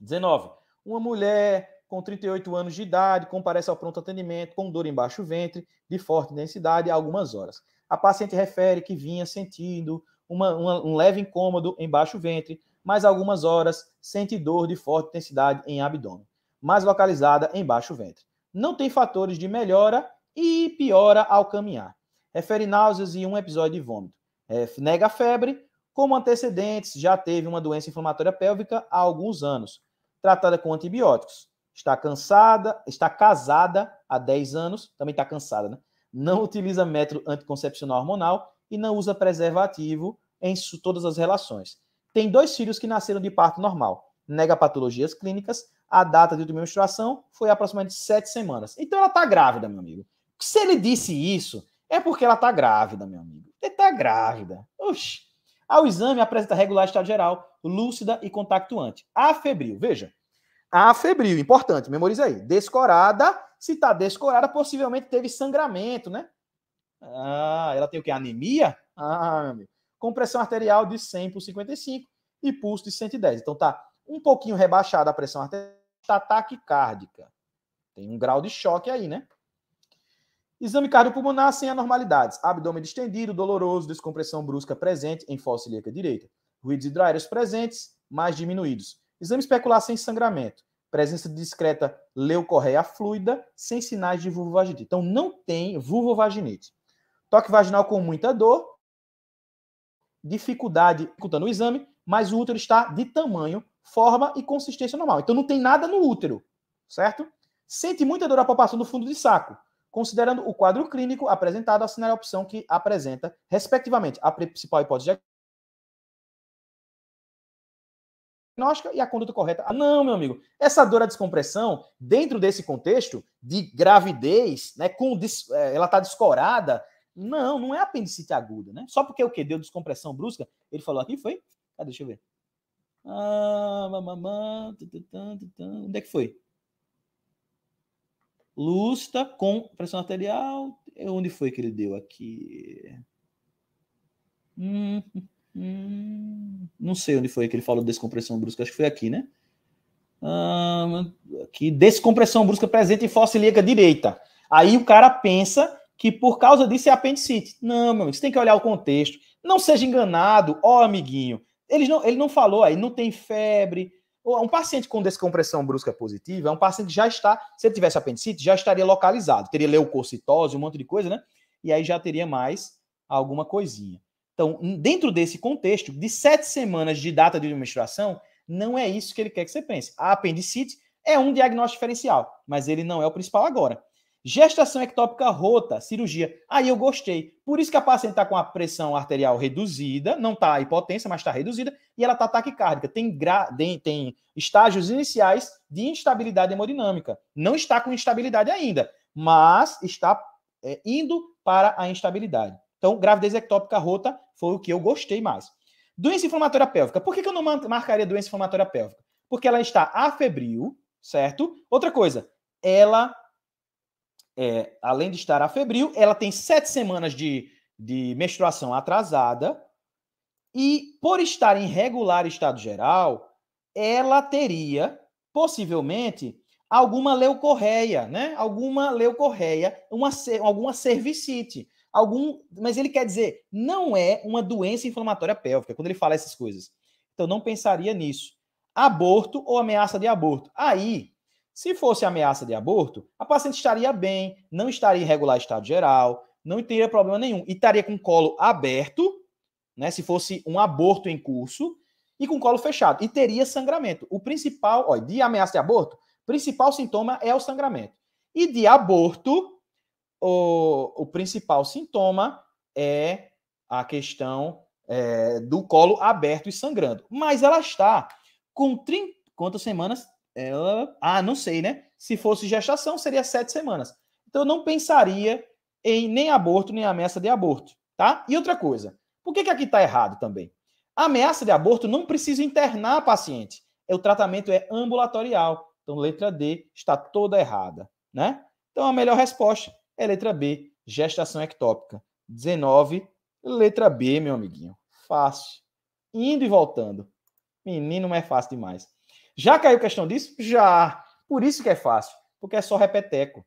19. Uma mulher com 38 anos de idade comparece ao pronto atendimento com dor embaixo baixo ventre, de forte intensidade, há algumas horas. A paciente refere que vinha sentindo uma, uma, um leve incômodo embaixo baixo ventre, mas algumas horas sente dor de forte intensidade em abdômen, mais localizada embaixo baixo ventre. Não tem fatores de melhora e piora ao caminhar. Refere náuseas e um episódio de vômito. É, nega febre, como antecedentes, já teve uma doença inflamatória pélvica há alguns anos, tratada com antibióticos. Está cansada, está casada há 10 anos, também está cansada, né? Não utiliza método anticoncepcional hormonal e não usa preservativo em todas as relações. Tem dois filhos que nasceram de parto normal. Nega patologias clínicas. A data de última menstruação foi aproximadamente sete semanas. Então ela está grávida, meu amigo. Se ele disse isso, é porque ela está grávida, meu amigo. Ele está grávida. Oxi. Ao exame, apresenta regular estado geral, lúcida e contactuante. A febril, veja. A febril, importante, memoriza aí. Descorada, se está descorada, possivelmente teve sangramento, né? Ah, ela tem o quê? Anemia? Ah, meu Compressão arterial de 100 por 55 e pulso de 110. Então tá um pouquinho rebaixada a pressão arterial, está taquicárdica. Tem um grau de choque aí, né? Exame cardiopulmonar sem anormalidades. Abdômen distendido, doloroso, descompressão brusca presente em fossa ilíaca direita. Ruídos hidroaéreos presentes, mas diminuídos. Exame especular sem sangramento. Presença discreta leucorreia fluida, sem sinais de vulvovaginite. Então, não tem vulvovaginite. Toque vaginal com muita dor. Dificuldade ocultando o exame, mas o útero está de tamanho, forma e consistência normal. Então, não tem nada no útero, certo? Sente muita dor à palpação do fundo de saco considerando o quadro clínico apresentado, assinale a opção que apresenta, respectivamente, a principal hipótese diagnóstica e a conduta correta. Ah, não, meu amigo, essa dor à descompressão, dentro desse contexto de gravidez, né, com, é, ela está descorada, não, não é apendicite aguda, né? Só porque o que deu descompressão brusca, ele falou aqui, foi? Ah, deixa eu ver. Ah, onde é que foi? Lusta com pressão arterial. É onde foi que ele deu aqui? Hum, hum, não sei onde foi que ele falou descompressão brusca. Acho que foi aqui, né? Ah, aqui, descompressão brusca presente em fossa ilíaca direita. Aí o cara pensa que por causa disso é apendicite. Não, meu amigo, você tem que olhar o contexto. Não seja enganado, ó amiguinho. Ele não, ele não falou aí, não tem febre, um paciente com descompressão brusca positiva é um paciente que já está, se ele tivesse apendicite, já estaria localizado, teria leucocitose, um monte de coisa, né? E aí já teria mais alguma coisinha. Então, dentro desse contexto, de sete semanas de data de menstruação, não é isso que ele quer que você pense. A apendicite é um diagnóstico diferencial, mas ele não é o principal agora. Gestação ectópica rota, cirurgia. Aí eu gostei. Por isso que a paciente está com a pressão arterial reduzida, não está hipotensa, mas está reduzida, e ela está taquicárdica. Tem, gra... tem estágios iniciais de instabilidade hemodinâmica. Não está com instabilidade ainda, mas está é, indo para a instabilidade. Então, gravidez ectópica rota foi o que eu gostei mais. Doença inflamatória pélvica. Por que, que eu não marcaria doença inflamatória pélvica? Porque ela está afebril, certo? Outra coisa, ela é, além de estar afebril, ela tem sete semanas de, de menstruação atrasada e, por estar em regular estado geral, ela teria, possivelmente, alguma leucorreia, né? Alguma leucorreia, uma, alguma cervicite, algum... Mas ele quer dizer, não é uma doença inflamatória pélvica, quando ele fala essas coisas. Então, não pensaria nisso. Aborto ou ameaça de aborto. Aí, se fosse ameaça de aborto, a paciente estaria bem, não estaria em regular estado geral, não teria problema nenhum e estaria com o colo aberto, né, se fosse um aborto em curso, e com o colo fechado, e teria sangramento. O principal, ó, de ameaça de aborto, principal sintoma é o sangramento. E de aborto, o, o principal sintoma é a questão é, do colo aberto e sangrando. Mas ela está com 30, quantas semanas? Ela. Ah, não sei, né? Se fosse gestação, seria sete semanas. Então, eu não pensaria em nem aborto, nem ameaça de aborto, tá? E outra coisa, por que, que aqui está errado também? A ameaça de aborto não precisa internar a paciente. É, o tratamento é ambulatorial. Então, letra D está toda errada, né? Então, a melhor resposta é letra B, gestação ectópica. 19, letra B, meu amiguinho. Fácil. Indo e voltando. Menino, não é fácil demais. Já caiu questão disso? Já. Por isso que é fácil, porque é só repeteco.